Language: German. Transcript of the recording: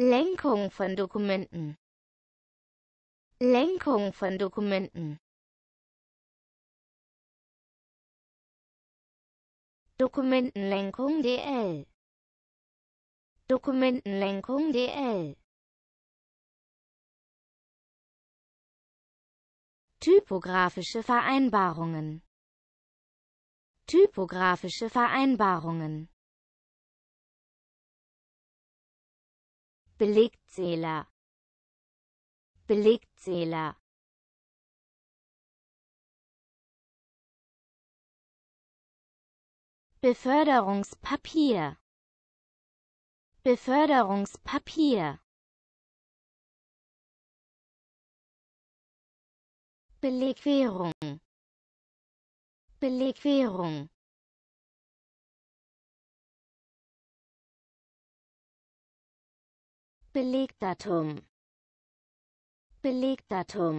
Lenkung von Dokumenten Lenkung von Dokumenten Dokumentenlenkung DL Dokumentenlenkung DL Typografische Vereinbarungen Typografische Vereinbarungen Belegzähler Belegzähler Beförderungspapier Beförderungspapier Belegwährung Belegwährung Belegdatum Belegdatum